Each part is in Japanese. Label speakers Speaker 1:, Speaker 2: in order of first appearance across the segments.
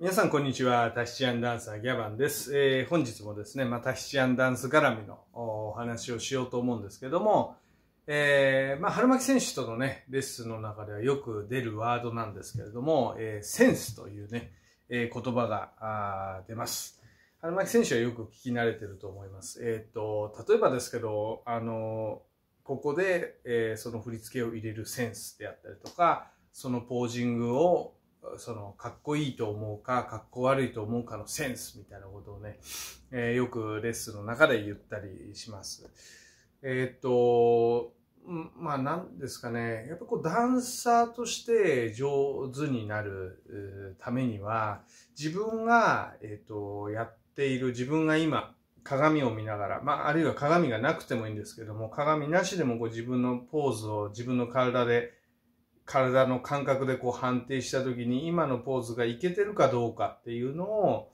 Speaker 1: 皆さん、こんにちは。タヒチアンダンサー、ギャバンです。えー、本日もですね、まあ、タヒチアンダンス絡みのお話をしようと思うんですけども、えー、まあ、春巻選手とのね、レッスンの中ではよく出るワードなんですけれども、えー、センスというね、えー、言葉があ出ます。春巻選手はよく聞き慣れてると思います。えっ、ー、と、例えばですけど、あのここで、えー、その振り付けを入れるセンスであったりとか、そのポージングをそのかっこいいと思うかかっこ悪いと思うかのセンスみたいなことをね、えー、よくレッスンの中で言ったりします。えー、っと、まあ何ですかね、やっぱこうダンサーとして上手になるためには自分が、えー、っとやっている自分が今鏡を見ながら、まあ、あるいは鏡がなくてもいいんですけども、鏡なしでもこう自分のポーズを自分の体で体の感覚でこう判定した時に今のポーズがいけてるかどうかっていうのを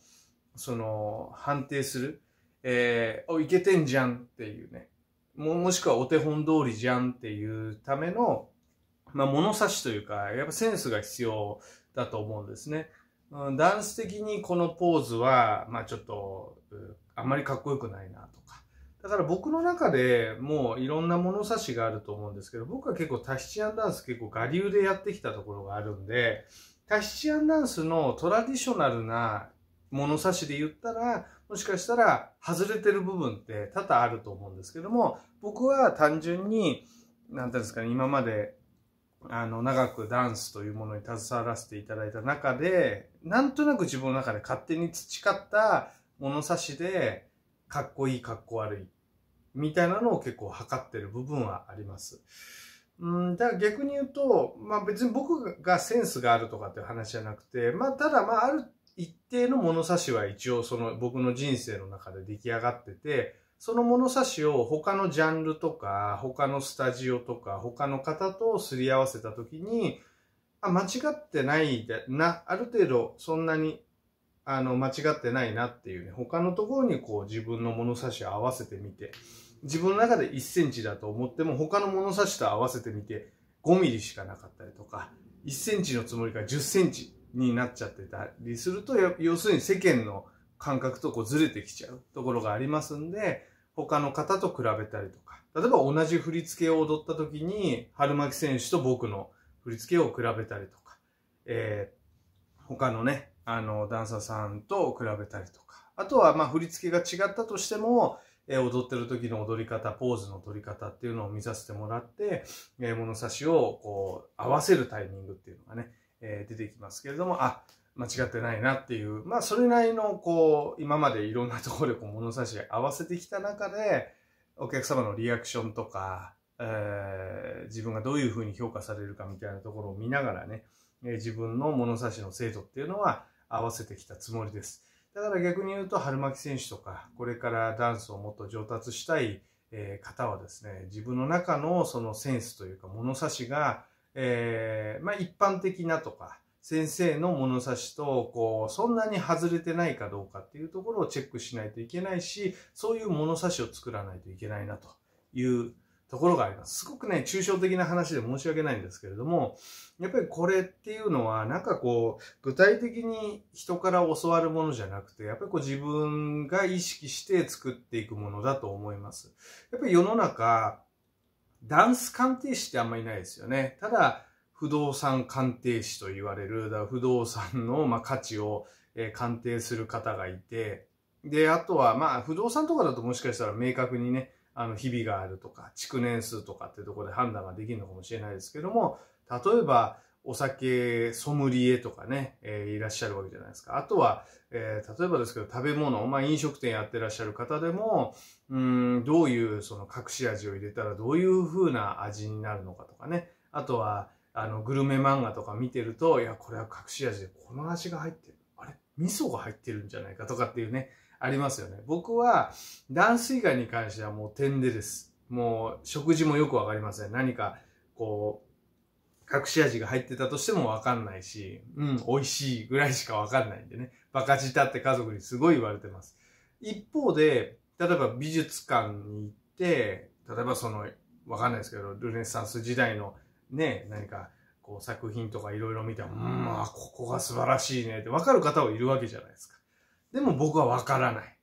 Speaker 1: その判定する、えー、おいけてんじゃんっていうねももしくはお手本通りじゃんっていうための、まあ、物差しというかやっぱセンスが必要だと思うんですね。ダンス的にこのポーズは、まあ、ちょっとあんまりかっこよくないなとかだから僕の中でもういろんな物差しがあると思うんですけど、僕は結構タヒチアンダンス結構我流でやってきたところがあるんで、タヒチアンダンスのトラディショナルな物差しで言ったら、もしかしたら外れてる部分って多々あると思うんですけども、僕は単純に、なんていうんですかね、今まであの、長くダンスというものに携わらせていただいた中で、なんとなく自分の中で勝手に培った物差しで、かっこいい、かっこ悪い、みたいなのを結構測ってる部分はあります。うん、だから逆に言うと、まあ別に僕がセンスがあるとかっていう話じゃなくて、まあただまあある一定の物差しは一応その僕の人生の中で出来上がってて、その物差しを他のジャンルとか、他のスタジオとか、他の方とすり合わせた時に、あ、間違ってないでな、ある程度そんなにあの、間違ってないなっていうね、他のところにこう自分の物差しを合わせてみて、自分の中で1センチだと思っても他の物差しと合わせてみて、5ミリしかなかったりとか、1センチのつもりが10センチになっちゃってたりすると、要するに世間の感覚とこうずれてきちゃうところがありますんで、他の方と比べたりとか、例えば同じ振り付けを踊った時に、春巻選手と僕の振り付けを比べたりとか、えー、他のね、あの、ダンサーさんと比べたりとか、あとは、まあ、振り付けが違ったとしても、え踊ってる時の踊り方、ポーズの取り方っていうのを見させてもらって、え物差しをこう合わせるタイミングっていうのがね、え出てきますけれども、あ、間違ってないなっていう、まあそれなりのこう、今までいろんなところでこう物差し合わせてきた中で、お客様のリアクションとか、えー、自分がどういうふうに評価されるかみたいなところを見ながらね、え自分の物差しの精度っていうのは合わせてきたつもりです。だから逆に言うと、春巻選手とか、これからダンスをもっと上達したい方はですね、自分の中のそのセンスというか物差しが、えー、まあ一般的なとか、先生の物差しと、こう、そんなに外れてないかどうかっていうところをチェックしないといけないし、そういう物差しを作らないといけないなというところがあります。すごくね、抽象的な話で申し訳ないんですけれども、やっぱりこれっていうのは、なんかこう、具体的に人から教わるものじゃなくて、やっぱりこう自分が意識して作っていくものだと思います。やっぱり世の中、ダンス鑑定士ってあんまりないですよね。ただ、不動産鑑定士と言われる、だ不動産のま価値を鑑定する方がいて、で、あとは、まあ、不動産とかだともしかしたら明確にね、あの、日々があるとか、築年数とかっていうところで判断ができるのかもしれないですけども、例えば、お酒ソムリエとかね、えー、いらっしゃるわけじゃないですか。あとは、えー、例えばですけど、食べ物、まあ、飲食店やってらっしゃる方でも、うん、どういうその隠し味を入れたらどういう風な味になるのかとかね。あとは、あの、グルメ漫画とか見てると、いや、これは隠し味でこの味が入ってる。あれ味噌が入ってるんじゃないかとかっていうね。ありますよね。僕は、ダンス以外に関してはもう点でです。もう、食事もよくわかりません。何か、こう、隠し味が入ってたとしてもわかんないし、うん、美味しいぐらいしかわかんないんでね。バカ舌って家族にすごい言われてます。一方で、例えば美術館に行って、例えばその、わかんないですけど、ルネサンス時代のね、何か、こう作品とかいろいろ見て、うん、あ、ここが素晴らしいねってわかる方はいるわけじゃないですか。でも僕はわからない。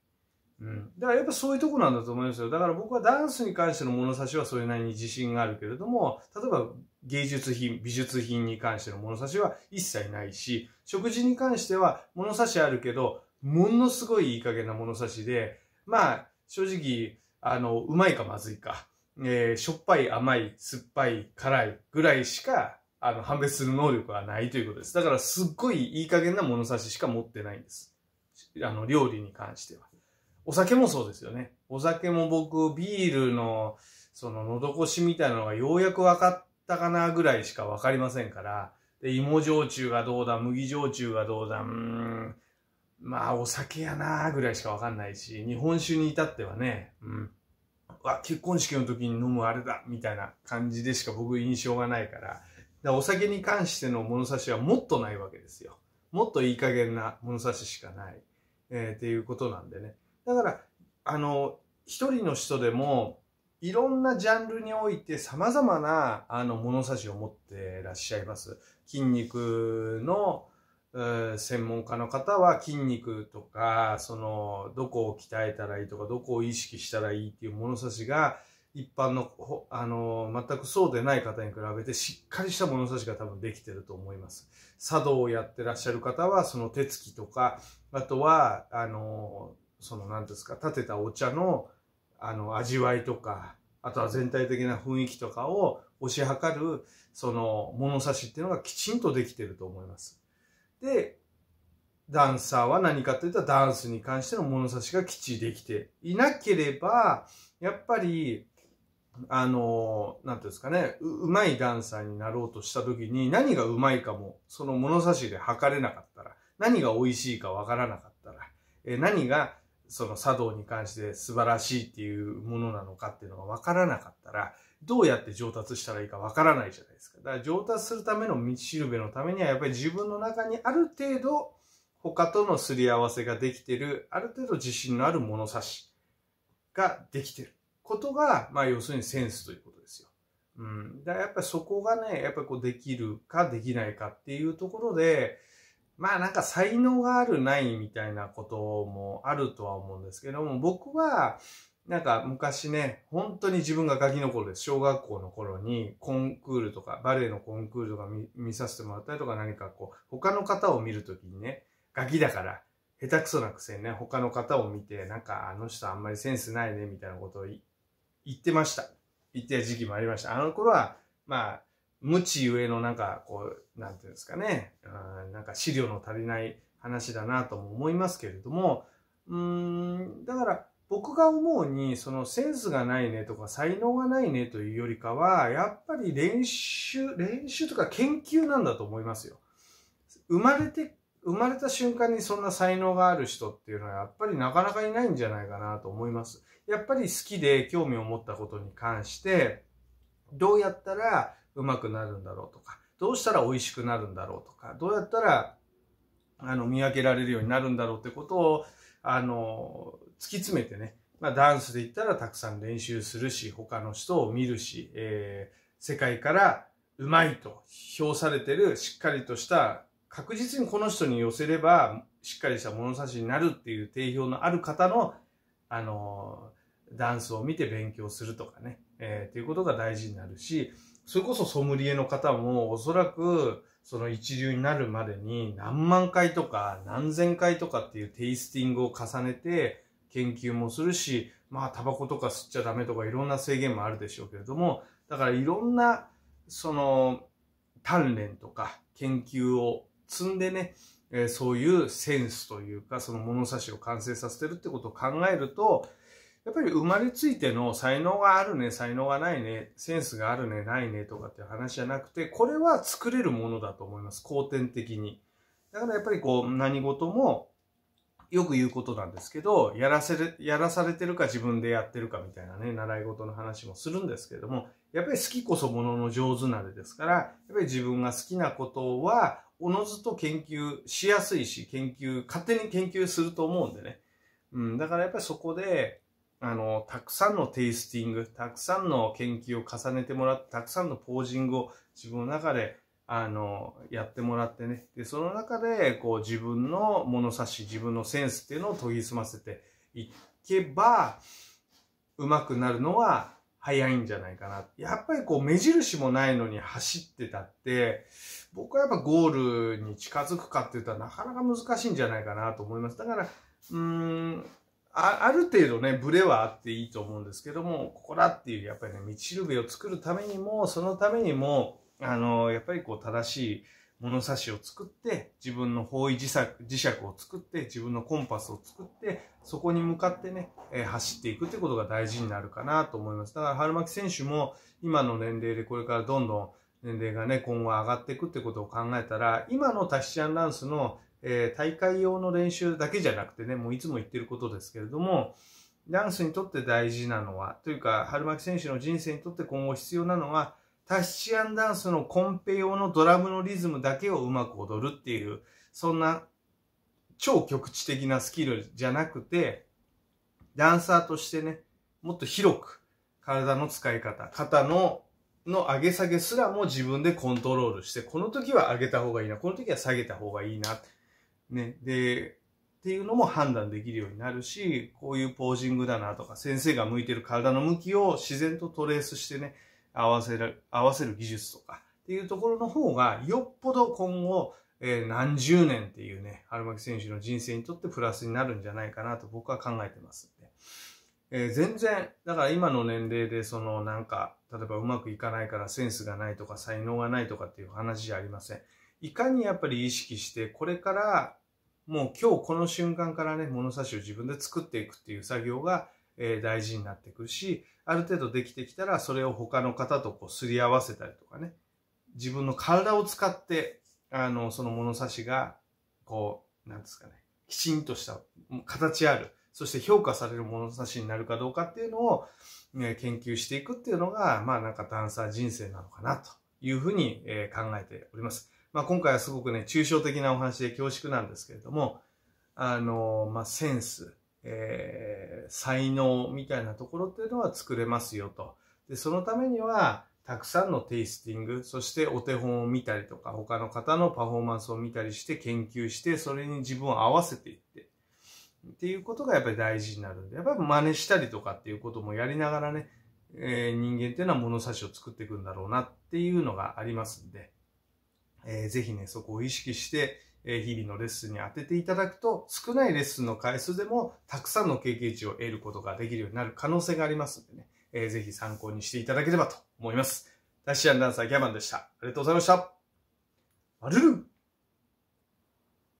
Speaker 1: うん。だからやっぱそういうとこなんだと思いますよ。だから僕はダンスに関しての物差しはそれなりに自信があるけれども、例えば芸術品、美術品に関しての物差しは一切ないし、食事に関しては物差しあるけど、ものすごいいい加減な物差しで、まあ、正直、あの、うまいかまずいか、えー、しょっぱい、甘い、酸っぱい、辛いぐらいしか、あの、判別する能力はないということです。だからすっごいいい加減な物差ししか持ってないんです。あの、料理に関しては。お酒もそうですよね。お酒も僕、ビールの、その、喉越しみたいなのがようやく分かったかなぐらいしか分かりませんから、で、芋焼酎がどうだ、麦焼酎がどうだ、うん、まあ、お酒やなぐらいしか分かんないし、日本酒に至ってはね、うん、わ、結婚式の時に飲むあれだ、みたいな感じでしか僕印象がないから、だお酒に関しての物差しはもっとないわけですよ。もっといい加減な物差ししかない。えー、っていうことなんでね。だから、あの、一人の人でも、いろんなジャンルにおいて様々な、あの、物差しを持ってらっしゃいます。筋肉の、専門家の方は筋肉とか、その、どこを鍛えたらいいとか、どこを意識したらいいっていう物差しが、一般の、あのー、全くそうでない方に比べてしっかりした物差しが多分できてると思います。茶道をやってらっしゃる方は、その手つきとか、あとは、あのー、その、何ですか、立てたお茶の、あの、味わいとか、あとは全体的な雰囲気とかを推し量る、その、物差しっていうのがきちんとできてると思います。で、ダンサーは何かというと、ダンスに関しての物差しがきっちりできていなければ、やっぱり、あの、なんていうんですかね、う、まいダンサーになろうとした時に、何がうまいかも、その物差しで測れなかったら、何が美味しいかわからなかったら、え、何が、その茶道に関して素晴らしいっていうものなのかっていうのがわからなかったら、どうやって上達したらいいかわからないじゃないですか。だから上達するための道しるべのためには、やっぱり自分の中にある程度、他とのすり合わせができてる、ある程度自信のある物差しができてる。ことが、まあ要するにセンスということですよ。うん。だからやっぱりそこがね、やっぱりこうできるかできないかっていうところで、まあなんか才能があるないみたいなこともあるとは思うんですけども、僕は、なんか昔ね、本当に自分がガキの頃です。小学校の頃にコンクールとか、バレエのコンクールとか見させてもらったりとか何かこう、他の方を見るときにね、ガキだから、下手くそなくせにね、他の方を見て、なんかあの人あんまりセンスないね、みたいなことを行ってました。行ってた時期もありました。あの頃は、まあ、無知ゆえのなんか、こう、なんていうんですかね、うん、なんか資料の足りない話だなとも思いますけれども、うん、だから僕が思うに、そのセンスがないねとか才能がないねというよりかは、やっぱり練習、練習とか研究なんだと思いますよ。生まれて、生まれた瞬間にそんな才能がある人っていうのはやっぱりなかなかいないんじゃないかなと思います。やっぱり好きで興味を持ったことに関して、どうやったらうまくなるんだろうとか、どうしたら美味しくなるんだろうとか、どうやったらあの見分けられるようになるんだろうってことを、あの、突き詰めてね、まあ、ダンスで言ったらたくさん練習するし、他の人を見るし、えー、世界からうまいと評されてるしっかりとした確実にこの人に寄せればしっかりした物差しになるっていう定評のある方の、あのダンスを見て勉強するとかね、えー、っていうことが大事になるし、それこそソムリエの方もおそらくその一流になるまでに何万回とか何千回とかっていうテイスティングを重ねて研究もするし、まあタバコとか吸っちゃダメとかいろんな制限もあるでしょうけれども、だからいろんなその鍛錬とか研究を積んでね、えー、そういうセンスというかその物差しを完成させてるってことを考えると、やっぱり生まれついての才能があるね、才能がないね、センスがあるね、ないねとかっていう話じゃなくて、これは作れるものだと思います。後天的に。だからやっぱりこう、何事もよく言うことなんですけど、やらせる、やらされてるか自分でやってるかみたいなね、習い事の話もするんですけども、やっぱり好きこそものの上手なれですから、やっぱり自分が好きなことは、おのずと研究しやすいし、研究、勝手に研究すると思うんでね。うん、だからやっぱりそこで、あの、たくさんのテイスティング、たくさんの研究を重ねてもらって、たくさんのポージングを自分の中で、あの、やってもらってね。で、その中で、こう、自分の物差し、自分のセンスっていうのを研ぎ澄ませていけば、うまくなるのは早いんじゃないかな。やっぱりこう、目印もないのに走ってたって、僕はやっぱゴールに近づくかって言ったらなかなか難しいんじゃないかなと思います。だから、うーん、あある程度ね、ブレはあっていいと思うんですけども、ここだっていう、やっぱりね、道しるべを作るためにも、そのためにも、あの、やっぱりこう、正しい物差しを作って、自分の方位磁石磁石を作って、自分のコンパスを作って、そこに向かってね、えー、走っていくってことが大事になるかなと思います。だから、春巻選手も、今の年齢でこれからどんどん年齢がね、今後上がっていくってことを考えたら、今のタヒチアンランスのえー、大会用の練習だけじゃなくてね、もういつも言ってることですけれども、ダンスにとって大事なのは、というか、春巻選手の人生にとって今後必要なのは、タッシアンダンスのコンペ用のドラムのリズムだけをうまく踊るっていう、そんな超局地的なスキルじゃなくて、ダンサーとしてね、もっと広く体の使い方、肩のの上げ下げすらも自分でコントロールして、この時は上げた方がいいな、この時は下げた方がいいな、ね、で、っていうのも判断できるようになるし、こういうポージングだなとか、先生が向いてる体の向きを自然とトレースしてね、合わせる、合わせる技術とかっていうところの方が、よっぽど今後、えー、何十年っていうね、春巻選手の人生にとってプラスになるんじゃないかなと僕は考えてますんで。えー、全然、だから今の年齢でそのなんか、例えばうまくいかないからセンスがないとか才能がないとかっていう話じゃありません。いかにやっぱり意識して、これからもう今日この瞬間からね、物差しを自分で作っていくっていう作業が、えー、大事になってくるし、ある程度できてきたら、それを他の方とこうすり合わせたりとかね、自分の体を使って、あの、その物差しが、こう、なんですかね、きちんとした形ある、そして評価される物差しになるかどうかっていうのを、ね、研究していくっていうのが、まあなんかダンサー人生なのかなというふうに、え考えております。まあ、今回はすごくね、抽象的なお話で恐縮なんですけれども、あの、まあ、センス、えー、才能みたいなところっていうのは作れますよと。で、そのためには、たくさんのテイスティング、そしてお手本を見たりとか、他の方のパフォーマンスを見たりして研究して、それに自分を合わせていって、っていうことがやっぱり大事になるんで、やっぱり真似したりとかっていうこともやりながらね、えー、人間っていうのは物差しを作っていくんだろうなっていうのがありますんで、えー、ぜひね、そこを意識して、え日々のレッスンに当てていただくと、少ないレッスンの回数でも、たくさんの経験値を得ることができるようになる可能性がありますんでね、えー、ぜひ参考にしていただければと思います。ダッシュダンサーギャマンでした。ありがとうございました。るる